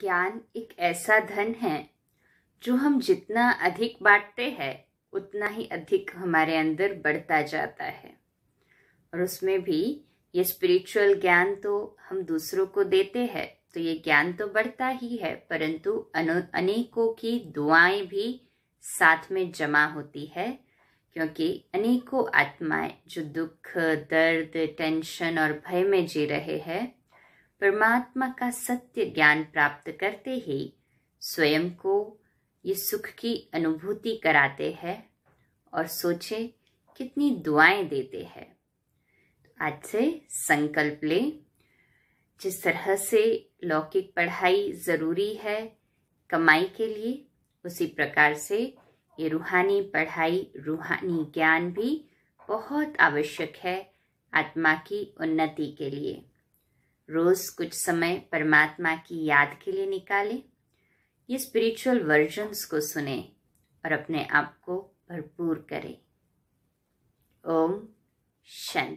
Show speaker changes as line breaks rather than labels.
ज्ञान एक ऐसा धन है जो हम जितना अधिक बांटते हैं उतना ही अधिक हमारे अंदर बढ़ता जाता है और उसमें भी ये स्पिरिचुअल ज्ञान तो हम दूसरों को देते हैं तो ये ज्ञान तो बढ़ता ही है परंतु अनेकों की दुआएं भी साथ में जमा होती है क्योंकि अनेकों आत्माएं जो दुख दर्द टेंशन और भय में जी रहे हैं परमात्मा का सत्य ज्ञान प्राप्त करते ही स्वयं को ये सुख की अनुभूति कराते हैं और सोचें कितनी दुआएं देते हैं तो आज से संकल्प लें जिस तरह से लौकिक पढ़ाई ज़रूरी है कमाई के लिए उसी प्रकार से ये रूहानी पढ़ाई रूहानी ज्ञान भी बहुत आवश्यक है आत्मा की उन्नति के लिए रोज कुछ समय परमात्मा की याद के लिए निकालें ये स्पिरिचुअल वर्जन्स को सुने और अपने आप को भरपूर करें ओम शन